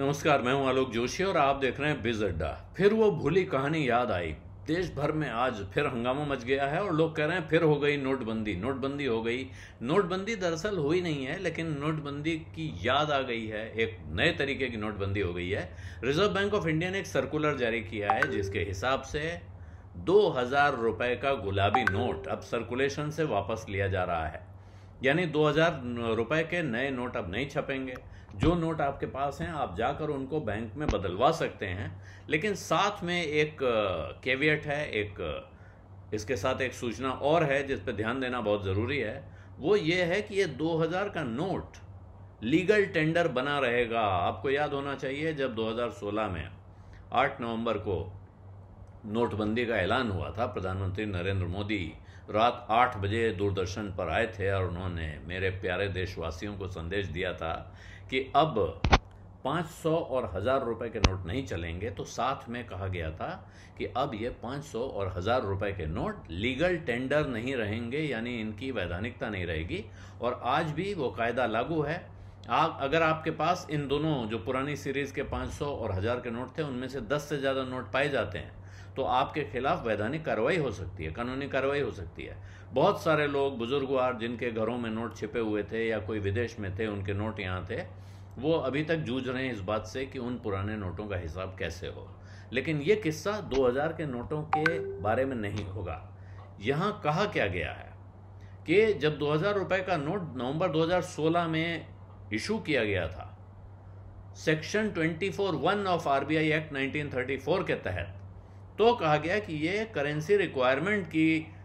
नमस्कार मैं हूं आलोक जोशी और आप देख रहे हैं बिज अड्डा फिर वो भूली कहानी याद आई देश भर में आज फिर हंगामा मच गया है और लोग कह रहे हैं फिर हो गई नोटबंदी नोटबंदी हो गई नोटबंदी दरअसल हुई नहीं है लेकिन नोटबंदी की याद आ गई है एक नए तरीके की नोटबंदी हो गई है रिजर्व बैंक ऑफ इंडिया ने एक सर्कुलर जारी किया है जिसके हिसाब से दो हजार रुपए का गुलाबी नोट अब सर्कुलेशन से वापस लिया जा रहा है यानी दो हजार रुपए के नए नोट अब नहीं छपेंगे जो नोट आपके पास हैं आप जाकर उनको बैंक में बदलवा सकते हैं लेकिन साथ में एक केवियट है एक इसके साथ एक सूचना और है जिस पर ध्यान देना बहुत ज़रूरी है वो ये है कि ये 2000 का नोट लीगल टेंडर बना रहेगा आपको याद होना चाहिए जब 2016 में 8 नवंबर को नोटबंदी का ऐलान हुआ था प्रधानमंत्री नरेंद्र मोदी रात आठ बजे दूरदर्शन पर आए थे और उन्होंने मेरे प्यारे देशवासियों को संदेश दिया था कि अब 500 और हज़ार रुपए के नोट नहीं चलेंगे तो साथ में कहा गया था कि अब ये 500 और हज़ार रुपए के नोट लीगल टेंडर नहीं रहेंगे यानी इनकी वैधानिकता नहीं रहेगी और आज भी वो कायदा लागू है आप अगर आपके पास इन दोनों जो पुरानी सीरीज़ के 500 और हज़ार के नोट थे उनमें से 10 से ज़्यादा नोट पाए जाते हैं तो आपके खिलाफ वैधानिक कार्रवाई हो सकती है कानूनी कार्रवाई हो सकती है बहुत सारे लोग बुजुर्ग और जिनके घरों में नोट छिपे हुए थे या कोई विदेश में थे उनके नोट यहाँ थे वो अभी तक जूझ रहे हैं इस बात से कि उन पुराने नोटों का हिसाब कैसे हो लेकिन ये किस्सा 2000 के नोटों के बारे में नहीं होगा यहाँ कहा क्या गया है कि जब 2000 रुपए का नोट नवंबर 2016 में इशू किया गया था section 24 one of RBI act 1934 के तहत तो कहा गया कि ये करेंसी रिक्वायरमेंट की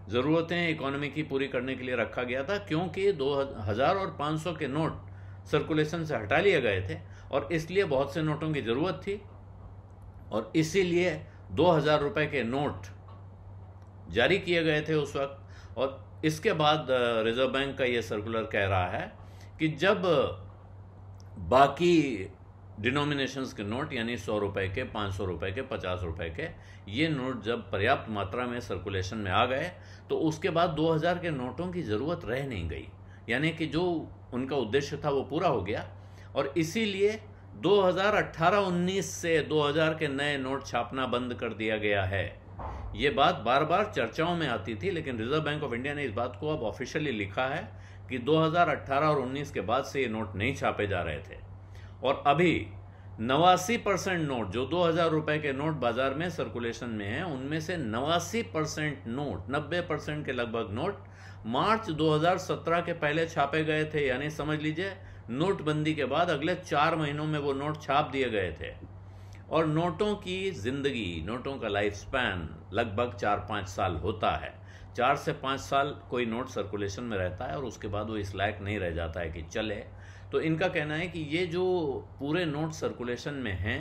ज़रूरतें इकोनॉमी की पूरी करने के लिए रखा गया था क्योंकि दो हज़ार और पाँच सौ के नोट सर्कुलेशन से हटा लिए गए थे और इसलिए बहुत से नोटों की ज़रूरत थी और इसीलिए दो हज़ार रुपये के नोट जारी किए गए थे उस वक्त और इसके बाद रिजर्व बैंक का ये सर्कुलर कह रहा है कि जब बाकी डिनोमिनेशंस के नोट यानी सौ रुपये के पाँच सौ रुपये के पचास रुपये के ये नोट जब पर्याप्त मात्रा में सर्कुलेशन में आ गए तो उसके बाद 2000 के नोटों की ज़रूरत रह नहीं गई यानी कि जो उनका उद्देश्य था वो पूरा हो गया और इसीलिए 2018-19 से 2000 के नए नोट छापना बंद कर दिया गया है ये बात बार बार चर्चाओं में आती थी लेकिन रिजर्व बैंक ऑफ इंडिया ने इस बात को अब ऑफिशियली लिखा है कि 2018 और 19 के बाद से ये नोट नहीं छापे जा रहे थे और अभी नवासी परसेंट नोट जो दो हजार रुपए के नोट बाजार में सर्कुलेशन में है उनमें से नवासी परसेंट नोट नब्बे परसेंट के लगभग नोट मार्च 2017 के पहले छापे गए थे यानी समझ लीजिए नोटबंदी के बाद अगले चार महीनों में वो नोट छाप दिए गए थे और नोटों की जिंदगी नोटों का लाइफ स्पैन लगभग चार पाँच साल होता है चार से पाँच साल कोई नोट सर्कुलेशन में रहता है और उसके बाद वो इस लायक नहीं रह जाता है कि चले तो इनका कहना है कि ये जो पूरे नोट सर्कुलेशन में हैं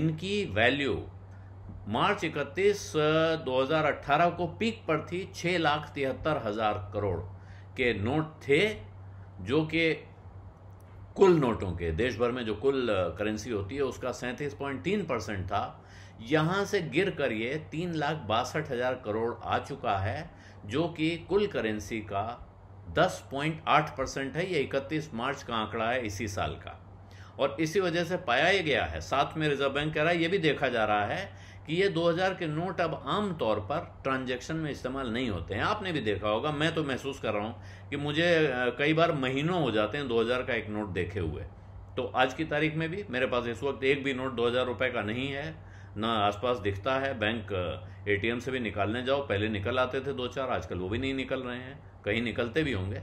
इनकी वैल्यू मार्च इकतीस 2018 को पीक पर थी छः लाख तिहत्तर हज़ार करोड़ के नोट थे जो कि कुल नोटों के देश भर में जो कुल करेंसी होती है उसका सैंतीस पॉइंट तीन परसेंट था यहाँ से गिर कर ये तीन लाख बासठ हज़ार करोड़ आ चुका है जो कि कुल करेंसी का 10.8 परसेंट है ये 31 मार्च का आंकड़ा है इसी साल का और इसी वजह से पाया ही गया है साथ में रिजर्व बैंक कह रहा है ये भी देखा जा रहा है कि ये 2000 के नोट अब आम तौर पर ट्रांजेक्शन में इस्तेमाल नहीं होते हैं आपने भी देखा होगा मैं तो महसूस कर रहा हूँ कि मुझे कई बार महीनों हो जाते हैं 2000 का एक नोट देखे हुए तो आज की तारीख में भी मेरे पास इस वक्त एक भी नोट दो हज़ार रुपये का नहीं है ना आसपास दिखता है बैंक एटीएम uh, से भी निकालने जाओ पहले निकल आते थे दो चार आजकल वो भी नहीं निकल रहे हैं कहीं निकलते भी होंगे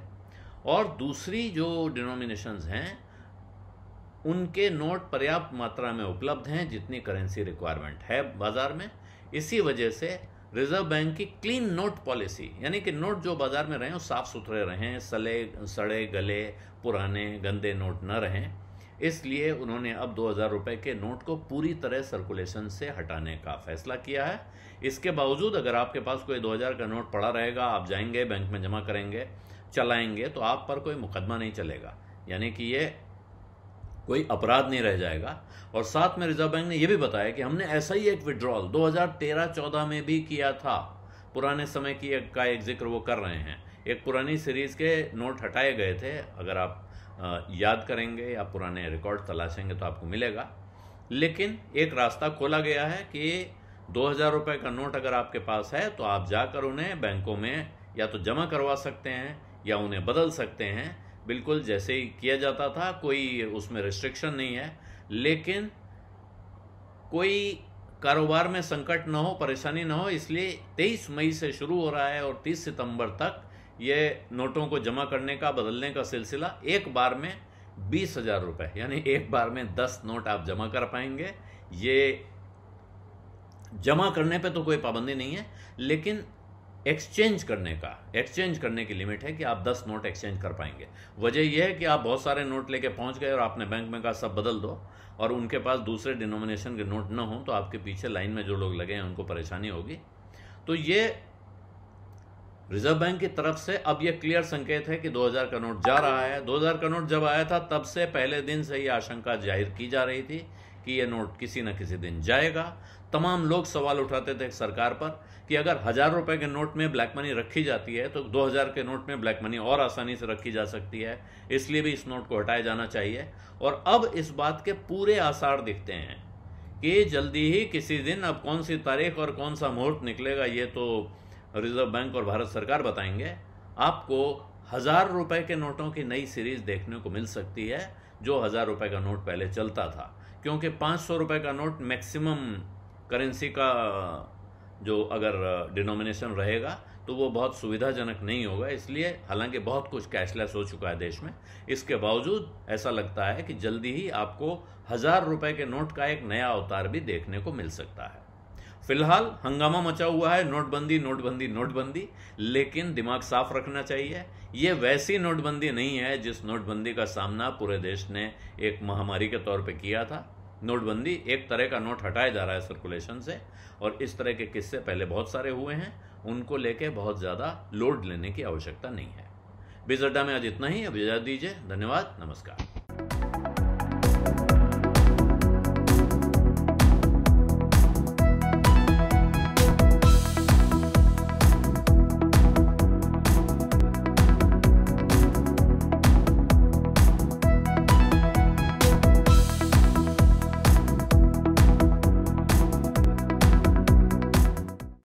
और दूसरी जो डिनोमिनेशंस हैं उनके नोट पर्याप्त मात्रा में उपलब्ध हैं जितनी करेंसी रिक्वायरमेंट है बाज़ार में इसी वजह से रिजर्व बैंक की क्लीन नोट पॉलिसी यानी कि नोट जो बाज़ार में रहें वो साफ़ सुथरे रहें सले सड़े गले पुराने गंदे नोट न रहें इसलिए उन्होंने अब दो हज़ार रुपये के नोट को पूरी तरह सर्कुलेशन से हटाने का फैसला किया है इसके बावजूद अगर आपके पास कोई दो हज़ार का नोट पड़ा रहेगा आप जाएंगे बैंक में जमा करेंगे चलाएंगे तो आप पर कोई मुकदमा नहीं चलेगा यानी कि ये कोई अपराध नहीं रह जाएगा और साथ में रिजर्व बैंक ने यह भी बताया कि हमने ऐसा ही एक विड्रॉल 2013-14 में भी किया था पुराने समय की एक का एक जिक्र वो कर रहे हैं एक पुरानी सीरीज के नोट हटाए गए थे अगर आप याद करेंगे या पुराने रिकॉर्ड तलाशेंगे तो आपको मिलेगा लेकिन एक रास्ता खोला गया है कि दो हज़ार रुपये का नोट अगर आपके पास है तो आप जाकर उन्हें बैंकों में या तो जमा करवा सकते हैं या उन्हें बदल सकते हैं बिल्कुल जैसे ही किया जाता था कोई उसमें रिस्ट्रिक्शन नहीं है लेकिन कोई कारोबार में संकट ना हो परेशानी ना हो इसलिए 23 मई से शुरू हो रहा है और 30 सितंबर तक ये नोटों को जमा करने का बदलने का सिलसिला एक बार में बीस हजार रुपये यानी एक बार में दस नोट आप जमा कर पाएंगे ये जमा करने पे तो कोई पाबंदी नहीं है लेकिन एक्सचेंज करने का एक्सचेंज करने की लिमिट है कि आप दस नोट एक्सचेंज कर पाएंगे वजह यह है कि आप बहुत सारे नोट लेके पहुंच गए और आपने बैंक में कहा सब बदल दो और उनके पास दूसरे डिनोमिनेशन के नोट ना हों तो आपके पीछे लाइन में जो लोग लगे हैं उनको परेशानी होगी तो ये रिजर्व बैंक की तरफ से अब यह क्लियर संकेत है कि 2000 का नोट जा रहा है 2000 का नोट जब आया था तब से पहले दिन से ही आशंका जाहिर की जा रही थी कि यह नोट किसी न किसी दिन जाएगा तमाम लोग सवाल उठाते थे सरकार पर कि अगर हज़ार रुपए के नोट में ब्लैक मनी रखी जाती है तो 2000 के नोट में ब्लैक मनी और आसानी से रखी जा सकती है इसलिए भी इस नोट को हटाया जाना चाहिए और अब इस बात के पूरे आसार दिखते हैं कि जल्दी ही किसी दिन अब कौन सी तारीख और कौन सा मुहूर्त निकलेगा ये तो रिजर्व बैंक और भारत सरकार बताएंगे आपको हज़ार रुपए के नोटों की नई सीरीज देखने को मिल सकती है जो हज़ार रुपए का नोट पहले चलता था क्योंकि पाँच सौ रुपये का नोट मैक्सिमम करेंसी का जो अगर डिनोमिनेशन रहेगा तो वो बहुत सुविधाजनक नहीं होगा इसलिए हालांकि बहुत कुछ कैशलेस हो चुका है देश में इसके बावजूद ऐसा लगता है कि जल्दी ही आपको हज़ार रुपये के नोट का एक नया अवतार भी देखने को मिल सकता है फिलहाल हंगामा मचा हुआ है नोटबंदी नोटबंदी नोटबंदी लेकिन दिमाग साफ रखना चाहिए ये वैसी नोटबंदी नहीं है जिस नोटबंदी का सामना पूरे देश ने एक महामारी के तौर पे किया था नोटबंदी एक तरह का नोट हटाया जा रहा है सर्कुलेशन से और इस तरह के किस्से पहले बहुत सारे हुए हैं उनको लेके बहुत ज़्यादा लोड लेने की आवश्यकता नहीं है बिजरडा में आज इतना ही अब इजाज़त दीजिए धन्यवाद नमस्कार